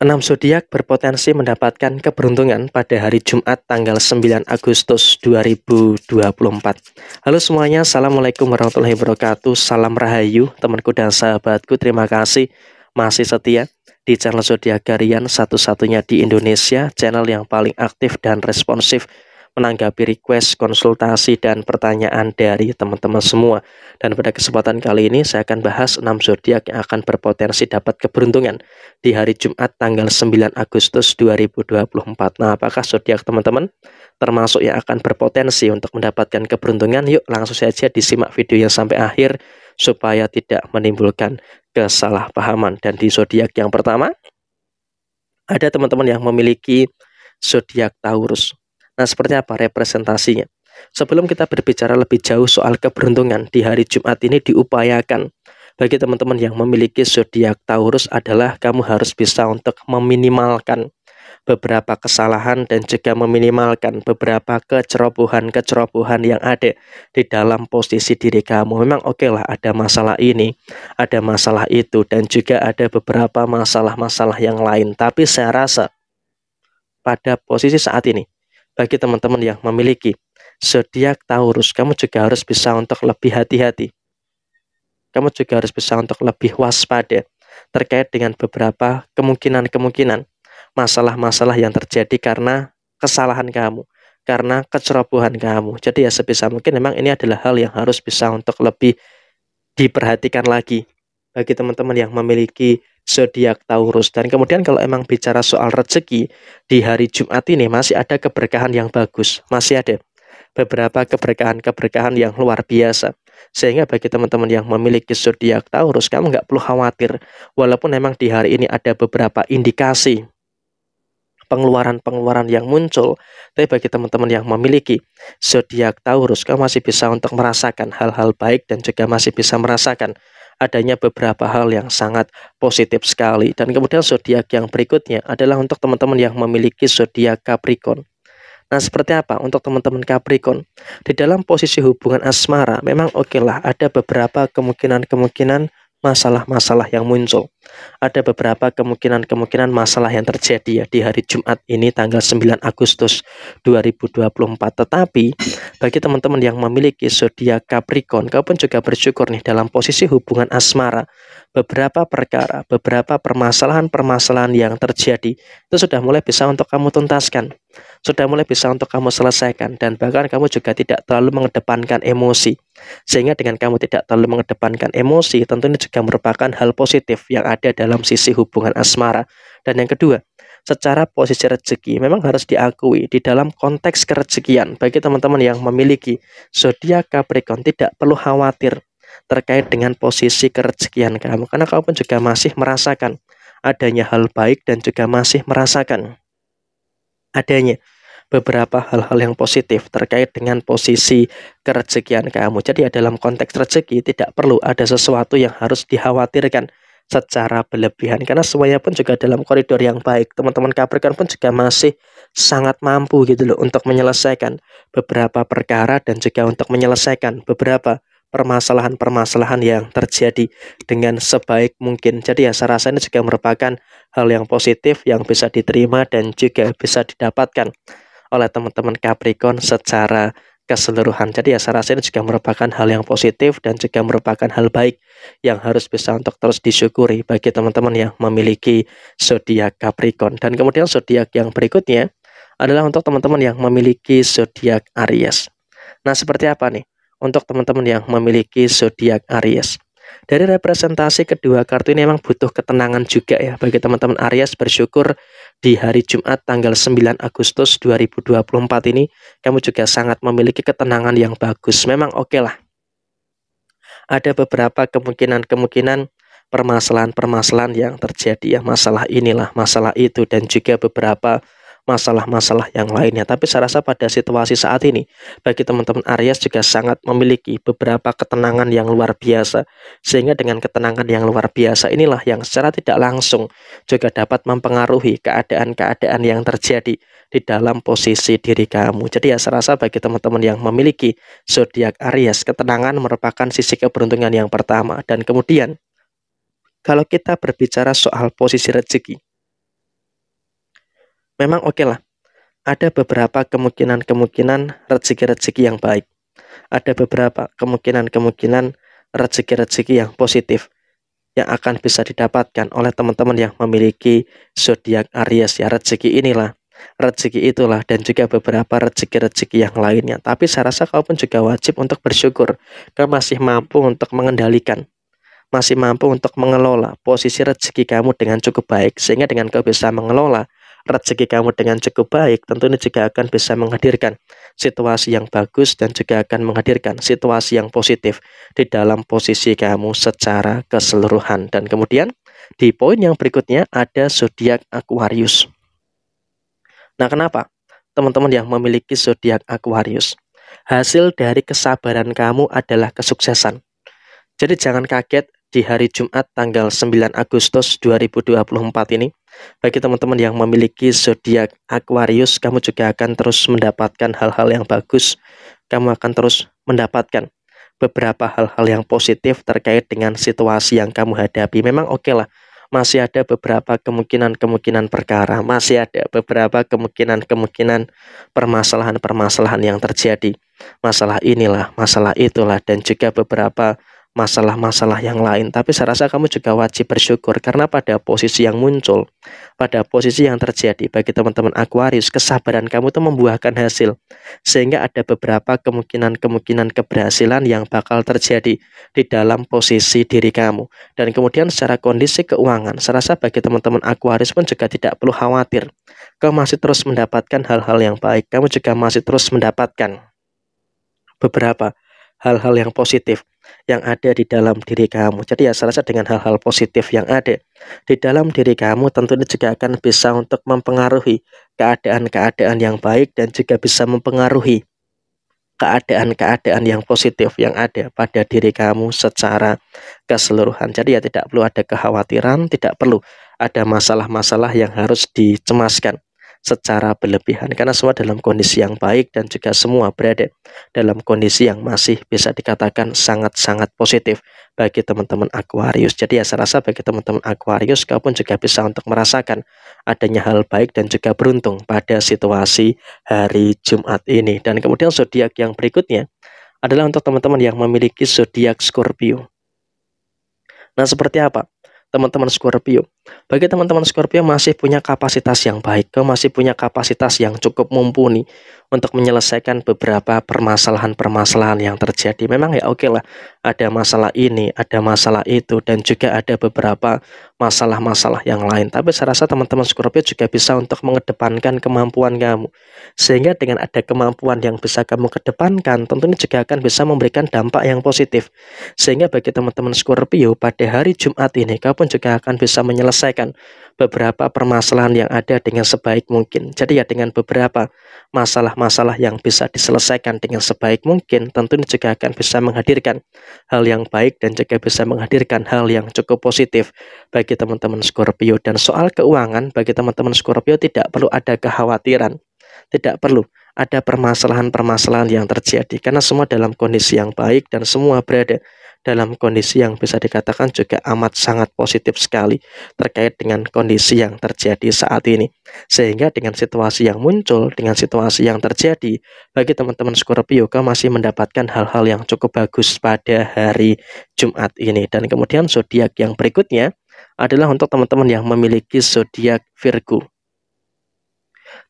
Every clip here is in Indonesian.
Enam zodiak berpotensi mendapatkan keberuntungan pada hari Jumat tanggal 9 Agustus 2024. Halo semuanya, Assalamualaikum warahmatullahi wabarakatuh. Salam Rahayu, temanku dan sahabatku. Terima kasih masih setia di channel Zodiak Garian satu-satunya di Indonesia, channel yang paling aktif dan responsif menanggapi request, konsultasi, dan pertanyaan dari teman-teman semua. Dan pada kesempatan kali ini saya akan bahas 6 zodiak yang akan berpotensi dapat keberuntungan di hari Jumat tanggal 9 Agustus 2024. Nah, apakah zodiak teman-teman termasuk yang akan berpotensi untuk mendapatkan keberuntungan? Yuk langsung saja disimak video yang sampai akhir supaya tidak menimbulkan kesalahpahaman. Dan di zodiak yang pertama ada teman-teman yang memiliki zodiak Taurus. Nah, seperti apa representasinya? Sebelum kita berbicara lebih jauh soal keberuntungan di hari Jumat ini diupayakan bagi teman-teman yang memiliki zodiak Taurus adalah kamu harus bisa untuk meminimalkan beberapa kesalahan dan juga meminimalkan beberapa kecerobohan-kecerobohan yang ada di dalam posisi diri kamu. Memang oke okay lah ada masalah ini, ada masalah itu, dan juga ada beberapa masalah-masalah yang lain. Tapi saya rasa pada posisi saat ini, bagi teman-teman yang memiliki zodiak Taurus, kamu juga harus bisa untuk lebih hati-hati. Kamu juga harus bisa untuk lebih waspada terkait dengan beberapa kemungkinan-kemungkinan masalah-masalah yang terjadi karena kesalahan kamu, karena kecerobohan kamu. Jadi ya sebisa mungkin memang ini adalah hal yang harus bisa untuk lebih diperhatikan lagi bagi teman-teman yang memiliki zodiak Taurus. Dan kemudian kalau emang bicara soal rezeki di hari Jumat ini masih ada keberkahan yang bagus, masih ada beberapa keberkahan-keberkahan yang luar biasa. Sehingga bagi teman-teman yang memiliki zodiak Taurus, kamu nggak perlu khawatir. Walaupun emang di hari ini ada beberapa indikasi pengeluaran-pengeluaran yang muncul, tapi bagi teman-teman yang memiliki zodiak Taurus, kamu masih bisa untuk merasakan hal-hal baik dan juga masih bisa merasakan adanya beberapa hal yang sangat positif sekali. Dan kemudian zodiak yang berikutnya adalah untuk teman-teman yang memiliki zodiak Capricorn. Nah, seperti apa untuk teman-teman Capricorn? Di dalam posisi hubungan asmara, memang oke okay lah, ada beberapa kemungkinan-kemungkinan masalah-masalah yang muncul. Ada beberapa kemungkinan-kemungkinan masalah yang terjadi ya di hari Jumat ini tanggal 9 Agustus 2024. Tetapi bagi teman-teman yang memiliki zodiak Capricorn, kau pun juga bersyukur nih dalam posisi hubungan asmara. Beberapa perkara, beberapa permasalahan-permasalahan yang terjadi itu sudah mulai bisa untuk kamu tuntaskan. Sudah mulai bisa untuk kamu selesaikan dan bahkan kamu juga tidak terlalu mengedepankan emosi sehingga dengan kamu tidak terlalu mengedepankan emosi, tentu ini juga merupakan hal positif yang ada dalam sisi hubungan asmara. Dan yang kedua, secara posisi rezeki memang harus diakui di dalam konteks kerezekian bagi teman-teman yang memiliki zodiak Capricorn tidak perlu khawatir terkait dengan posisi kerezekian kamu karena kamu pun juga masih merasakan adanya hal baik dan juga masih merasakan adanya beberapa hal-hal yang positif terkait dengan posisi kerezekian kamu. Jadi ya dalam konteks rezeki tidak perlu ada sesuatu yang harus dikhawatirkan secara berlebihan karena semuanya pun juga dalam koridor yang baik. Teman-teman Capricorn pun juga masih sangat mampu gitu loh untuk menyelesaikan beberapa perkara dan juga untuk menyelesaikan beberapa permasalahan-permasalahan yang terjadi dengan sebaik mungkin. Jadi ya saya rasa ini juga merupakan hal yang positif yang bisa diterima dan juga bisa didapatkan oleh teman-teman Capricorn secara keseluruhan. Jadi ya saya rasa ini juga merupakan hal yang positif dan juga merupakan hal baik yang harus bisa untuk terus disyukuri bagi teman-teman yang memiliki zodiak Capricorn. Dan kemudian zodiak yang berikutnya adalah untuk teman-teman yang memiliki zodiak Aries. Nah, seperti apa nih untuk teman-teman yang memiliki zodiak Aries? Dari representasi kedua kartu ini memang butuh ketenangan juga ya bagi teman-teman Aries bersyukur di hari Jumat tanggal 9 Agustus 2024 ini kamu juga sangat memiliki ketenangan yang bagus. Memang oke okay lah. Ada beberapa kemungkinan-kemungkinan permasalahan-permasalahan yang terjadi ya masalah inilah masalah itu dan juga beberapa masalah-masalah yang lainnya. Tapi saya rasa pada situasi saat ini, bagi teman-teman Aries juga sangat memiliki beberapa ketenangan yang luar biasa. Sehingga dengan ketenangan yang luar biasa inilah yang secara tidak langsung juga dapat mempengaruhi keadaan-keadaan yang terjadi di dalam posisi diri kamu. Jadi ya saya rasa bagi teman-teman yang memiliki zodiak Aries, ketenangan merupakan sisi keberuntungan yang pertama. Dan kemudian, kalau kita berbicara soal posisi rezeki, memang oke okay lah. Ada beberapa kemungkinan-kemungkinan rezeki-rezeki yang baik. Ada beberapa kemungkinan-kemungkinan rezeki-rezeki yang positif yang akan bisa didapatkan oleh teman-teman yang memiliki zodiak Aries ya rezeki inilah rezeki itulah dan juga beberapa rezeki-rezeki yang lainnya. Tapi saya rasa kau pun juga wajib untuk bersyukur. Kau masih mampu untuk mengendalikan, masih mampu untuk mengelola posisi rezeki kamu dengan cukup baik sehingga dengan kau bisa mengelola rezeki kamu dengan cukup baik, tentu ini juga akan bisa menghadirkan situasi yang bagus dan juga akan menghadirkan situasi yang positif di dalam posisi kamu secara keseluruhan. Dan kemudian di poin yang berikutnya ada zodiak Aquarius. Nah, kenapa? Teman-teman yang memiliki zodiak Aquarius, hasil dari kesabaran kamu adalah kesuksesan. Jadi jangan kaget di hari Jumat tanggal 9 Agustus 2024 ini bagi teman-teman yang memiliki zodiak Aquarius, kamu juga akan terus mendapatkan hal-hal yang bagus. Kamu akan terus mendapatkan beberapa hal-hal yang positif terkait dengan situasi yang kamu hadapi. Memang oke okay lah, masih ada beberapa kemungkinan-kemungkinan perkara, masih ada beberapa kemungkinan-kemungkinan permasalahan-permasalahan yang terjadi. Masalah inilah, masalah itulah, dan juga beberapa masalah-masalah yang lain. Tapi saya rasa kamu juga wajib bersyukur karena pada posisi yang muncul, pada posisi yang terjadi bagi teman-teman Aquarius, kesabaran kamu itu membuahkan hasil. Sehingga ada beberapa kemungkinan-kemungkinan keberhasilan yang bakal terjadi di dalam posisi diri kamu. Dan kemudian secara kondisi keuangan, saya rasa bagi teman-teman Aquarius pun juga tidak perlu khawatir. Kamu masih terus mendapatkan hal-hal yang baik. Kamu juga masih terus mendapatkan beberapa hal-hal yang positif yang ada di dalam diri kamu. Jadi ya selesai dengan hal-hal positif yang ada di dalam diri kamu tentunya juga akan bisa untuk mempengaruhi keadaan-keadaan yang baik dan juga bisa mempengaruhi keadaan-keadaan yang positif yang ada pada diri kamu secara keseluruhan. Jadi ya tidak perlu ada kekhawatiran, tidak perlu ada masalah-masalah yang harus dicemaskan secara berlebihan karena semua dalam kondisi yang baik dan juga semua berada dalam kondisi yang masih bisa dikatakan sangat-sangat positif bagi teman-teman Aquarius. Jadi ya saya rasa bagi teman-teman Aquarius kau pun juga bisa untuk merasakan adanya hal baik dan juga beruntung pada situasi hari Jumat ini. Dan kemudian zodiak yang berikutnya adalah untuk teman-teman yang memiliki zodiak Scorpio. Nah, seperti apa? Teman-teman Scorpio bagi teman-teman Scorpio masih punya kapasitas yang baik, kau masih punya kapasitas yang cukup mumpuni untuk menyelesaikan beberapa permasalahan-permasalahan yang terjadi. Memang ya oke okay lah, ada masalah ini, ada masalah itu, dan juga ada beberapa masalah-masalah yang lain. Tapi saya rasa teman-teman Scorpio juga bisa untuk mengedepankan kemampuan kamu. Sehingga dengan ada kemampuan yang bisa kamu kedepankan, tentunya juga akan bisa memberikan dampak yang positif. Sehingga bagi teman-teman Scorpio, pada hari Jumat ini, kau pun juga akan bisa menyelesaikan menyelesaikan beberapa permasalahan yang ada dengan sebaik mungkin. Jadi ya dengan beberapa masalah-masalah yang bisa diselesaikan dengan sebaik mungkin, tentu ini juga akan bisa menghadirkan hal yang baik dan juga bisa menghadirkan hal yang cukup positif bagi teman-teman Scorpio. Dan soal keuangan bagi teman-teman Scorpio tidak perlu ada kekhawatiran, tidak perlu ada permasalahan-permasalahan yang terjadi karena semua dalam kondisi yang baik dan semua berada dalam kondisi yang bisa dikatakan juga amat sangat positif sekali terkait dengan kondisi yang terjadi saat ini. Sehingga dengan situasi yang muncul, dengan situasi yang terjadi, bagi teman-teman Scorpio masih mendapatkan hal-hal yang cukup bagus pada hari Jumat ini. Dan kemudian zodiak yang berikutnya adalah untuk teman-teman yang memiliki zodiak Virgo.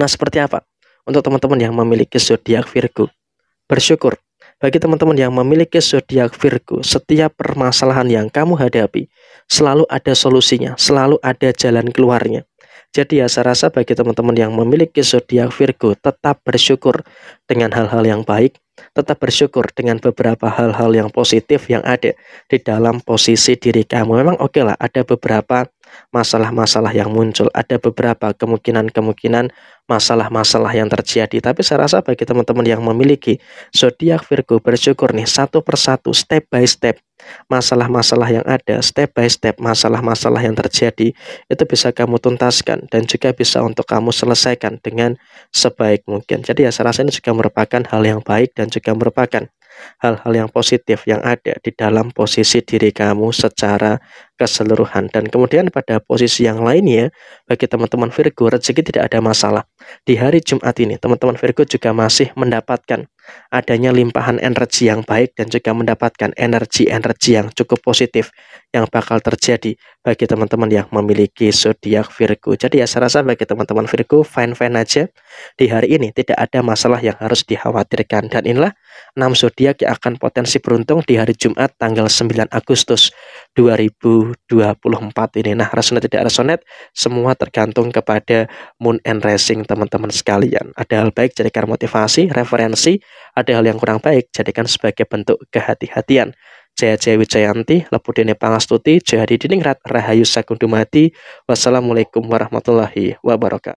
Nah, seperti apa? Untuk teman-teman yang memiliki zodiak Virgo, bersyukur bagi teman-teman yang memiliki zodiak Virgo, setiap permasalahan yang kamu hadapi selalu ada solusinya, selalu ada jalan keluarnya. Jadi ya saya rasa bagi teman-teman yang memiliki zodiak Virgo tetap bersyukur dengan hal-hal yang baik, tetap bersyukur dengan beberapa hal-hal yang positif yang ada di dalam posisi diri kamu. Memang oke okay lah ada beberapa masalah-masalah yang muncul, ada beberapa kemungkinan-kemungkinan masalah-masalah yang terjadi. Tapi saya rasa bagi teman-teman yang memiliki zodiak Virgo bersyukur nih satu persatu step by step masalah-masalah yang ada step by step masalah-masalah yang terjadi itu bisa kamu tuntaskan dan juga bisa untuk kamu selesaikan dengan sebaik mungkin. Jadi ya saya rasa ini juga merupakan hal yang baik dan juga merupakan hal-hal yang positif yang ada di dalam posisi diri kamu secara keseluruhan. Dan kemudian pada posisi yang lainnya, bagi teman-teman Virgo, rezeki tidak ada masalah. Di hari Jumat ini, teman-teman Virgo juga masih mendapatkan adanya limpahan energi yang baik dan juga mendapatkan energi-energi yang cukup positif yang bakal terjadi bagi teman-teman yang memiliki zodiak Virgo. Jadi ya saya rasa bagi teman-teman Virgo fine-fine aja di hari ini tidak ada masalah yang harus dikhawatirkan dan inilah 6 zodiak yang akan potensi beruntung di hari Jumat tanggal 9 Agustus 2024 ini. Nah, resonet tidak resonet semua tergantung kepada moon and rising teman-teman sekalian. Ada hal baik jadikan motivasi, referensi, ada hal yang kurang baik jadikan sebagai bentuk kehati-hatian. Jaya Jaya Wijayanti, Dene Pangastuti, Jaya Diningrat, Rahayu Sakundumati. Wassalamualaikum warahmatullahi wabarakatuh.